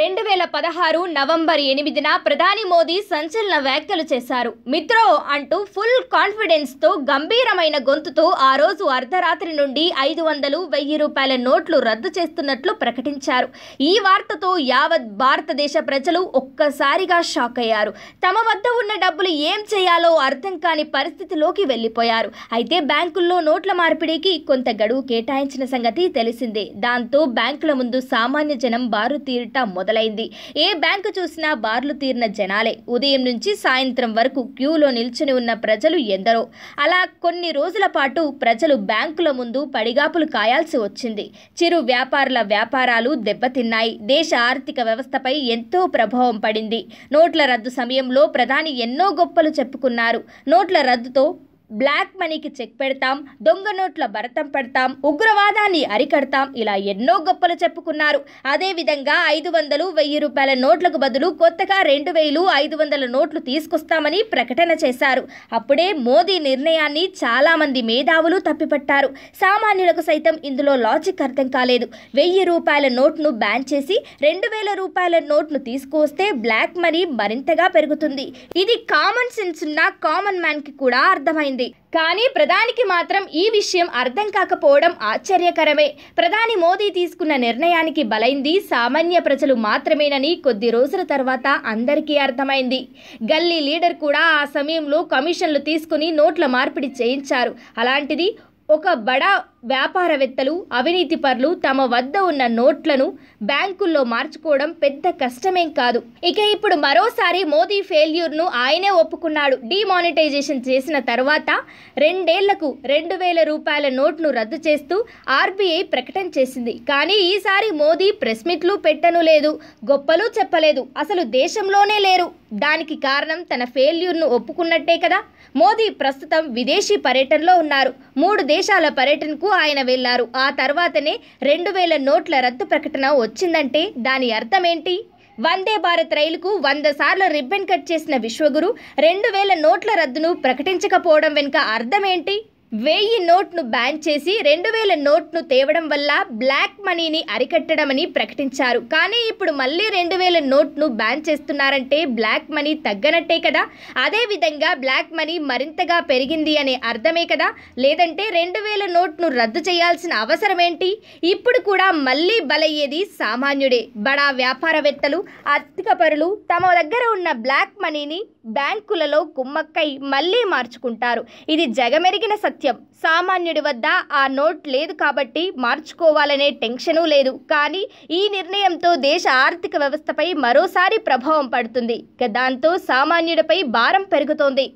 రెండు వేల పదహారు నవంబర్ ఎనిమిదిన ప్రధాని మోదీ సంచలన వ్యాఖ్యలు చేశారు మిత్రో అంటూ ఫుల్ కాన్ఫిడెన్స్ తో గంభీరమైన గొంతుతో ఆ రోజు అర్ధరాత్రి నుండి ఐదు వందలు వెయ్యి రూపాయల నోట్లు రద్దు చేస్తున్నట్లు ప్రకటించారు ఈ వార్తతో యావత్ భారతదేశ ప్రజలు ఒక్కసారిగా షాక్ అయ్యారు తమ వద్ద ఉన్న డబ్బులు ఏం చేయాలో అర్థం కాని పరిస్థితిలోకి వెళ్ళిపోయారు అయితే బ్యాంకుల్లో నోట్ల మార్పిడికి కొంత గడువు కేటాయించిన సంగతి తెలిసిందే దాంతో బ్యాంకుల ముందు సామాన్య జనం బారు తీరటం మొదలైంది ఏ బ్యాంకు చూసినా బార్లు తీరిన జనాలే ఉదయం నుంచి సాయంత్రం వరకు క్యూలో నిల్చుని ఉన్న ప్రజలు ఎందరో అలా కొన్ని రోజుల పాటు ప్రజలు బ్యాంకుల ముందు పడిగాపులు కాయాల్సి వచ్చింది చిరు వ్యాపారుల వ్యాపారాలు దెబ్బతిన్నాయి దేశ ఆర్థిక వ్యవస్థపై ఎంతో ప్రభావం పడింది నోట్ల రద్దు సమయంలో ప్రధాని ఎన్నో గొప్పలు చెప్పుకున్నారు నోట్ల రద్దుతో బ్లాక్ మనీకి చెక్ పెడతాం దొంగ నోట్ల భరతం పెడతాం ఉగ్రవాదాన్ని అరికడతాం ఇలా ఎన్నో గొప్పలు చెప్పుకున్నారు అదేవిధంగా ఐదు వందలు వెయ్యి రూపాయల నోట్లకు బదులు కొత్తగా రెండు వేలు ఐదు వందల నోట్లు తీసుకొస్తామని ప్రకటన చేశారు అప్పుడే మోదీ నిర్ణయాన్ని చాలామంది మేధావులు తప్పిపట్టారు సామాన్యులకు సైతం ఇందులో లాజిక్ అర్థం కాలేదు వెయ్యి రూపాయల నోట్ను బ్యాన్ చేసి రెండు వేల రూపాయల నోట్ను తీసుకువస్తే బ్లాక్ మనీ మరింతగా పెరుగుతుంది ఇది కామన్ సెన్స్ ఉన్న కామన్ మ్యాన్కి కూడా అర్థమైంది జరిగింది కానీ ప్రధానికి మాత్రం ఈ విషయం అర్థం కాకపోవడం ఆశ్చర్యకరమే ప్రధాని మోదీ తీసుకున్న నిర్ణయానికి బలైంది సామాన్య ప్రజలు మాత్రమేనని కొద్ది రోజుల తర్వాత అందరికీ అర్థమైంది గల్లీ లీడర్ కూడా ఆ సమయంలో కమిషన్లు తీసుకుని నోట్ల మార్పిడి చేయించారు అలాంటిది ఒక బడా వ్యాపారవేత్తలు అవినీతిపరులు తమ వద్ద ఉన్న నోట్లను బ్యాంకుల్లో మార్చుకోవడం పెద్ద కష్టమేం కాదు ఇక ఇప్పుడు మరోసారి మోదీ ఫెయిల్యూర్ను ఆయనే ఒప్పుకున్నాడు డిమానిటైజేషన్ చేసిన తర్వాత రెండేళ్లకు రెండు వేల రూపాయల నోట్ను రద్దు చేస్తూ ఆర్బీఐ ప్రకటన చేసింది కానీ ఈసారి మోదీ ప్రెస్ మీట్లు పెట్టను లేదు గొప్పలు చెప్పలేదు అసలు దేశంలోనే లేరు దానికి కారణం తన ఫెయిల్యూర్ను ఒప్పుకున్నట్టే కదా మోదీ ప్రస్తుతం విదేశీ పర్యటనలో ఉన్నారు మూడు దేశాల పర్యటనకు ఆయన వెళ్లారు ఆ తర్వాతనే రెండు వేల నోట్ల రద్దు ప్రకటన వచ్చిందంటే దాని అర్థమేంటి వందే భారత్ రైలుకు వంద సార్లు రిబ్బన్ కట్ చేసిన విశ్వగురు రెండు వేల నోట్ల రద్దును ప్రకటించకపోవడం వెనుక అర్థమేంటి వెయ్యి నోట్ను బ్యాన్ చేసి రెండు వేల నోట్ను తేవడం వల్ల బ్లాక్ మనీని అరికట్టడమని ప్రకటించారు కానీ ఇప్పుడు మళ్ళీ రెండు వేల నోట్ను బ్యాన్ చేస్తున్నారంటే బ్లాక్ మనీ తగ్గనట్టే కదా అదేవిధంగా బ్లాక్ మనీ మరింతగా పెరిగింది అనే అర్థమే కదా లేదంటే రెండు వేల నోట్ను రద్దు చేయాల్సిన అవసరం ఏంటి ఇప్పుడు కూడా మళ్ళీ బలయ్యేది సామాన్యుడే బడా వ్యాపారవేత్తలు ఆర్థిక పరులు తమ దగ్గర ఉన్న బ్లాక్ మనీని బ్యాంకులలో కుమ్మక్కై మళ్ళీ మార్చుకుంటారు ఇది జగమెరిగిన సత్యం సత్యం సామాన్యుడి వద్ద ఆ నోట్ లేదు కాబట్టి మార్చుకోవాలనే టెన్షను లేదు కానీ ఈ నిర్ణయంతో దేశ ఆర్థిక వ్యవస్థపై మరోసారి ప్రభావం పడుతుంది దాంతో సామాన్యుడిపై భారం పెరుగుతోంది